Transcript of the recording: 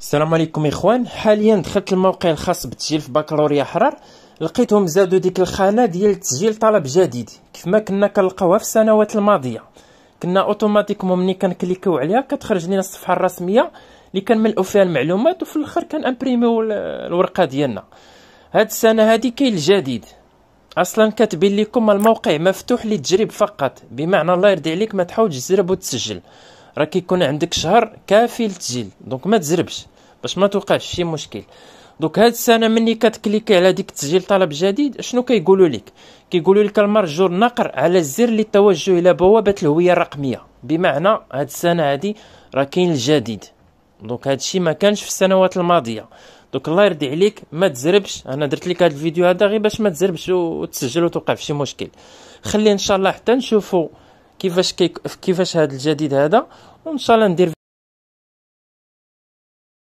السلام عليكم اخوان حاليا دخلت الموقع الخاص بالتسجيل في بكالوريا حرار لقيتهم زادوا ديك الخانه ديال تسجيل طلب جديد كيف ما كنا كنلقاوها في السنوات الماضيه كنا اوتوماتيكوم ملي كنكليكيو عليها كتخرج لنا الصفحه الرسميه اللي كنملؤوا فيها المعلومات وفي الاخر كنامبريميو الورقه ديالنا هاد السنه هادي كاين الجديد اصلا كتبين لكم الموقع مفتوح للتجريب فقط بمعنى الله يرضي عليك ما تحاولش تجرب وتسجل راه كيكون عندك شهر كافي للتسجيل دونك ما تزربش باش ما توقعش شي مشكل دونك هاد السنه ملي كتكليكي على ديك تسجيل طلب جديد شنو كيقولوا لك كيقولوا لك المرجور نقر على الزر للتوجه الى بوابه الهويه الرقميه بمعنى هاد السنه هادي راه كاين الجديد دونك هادشي ما كانش في السنوات الماضيه دونك الله يرضي عليك ما تزربش انا درت لك هاد الفيديو هذا غير باش ما تزربش وتسجل وتوقع في شي مشكل خلي ان شاء الله حتى نشوفوا كيفاش كيفاش هذا الجديد هذا وان شاء الله ندير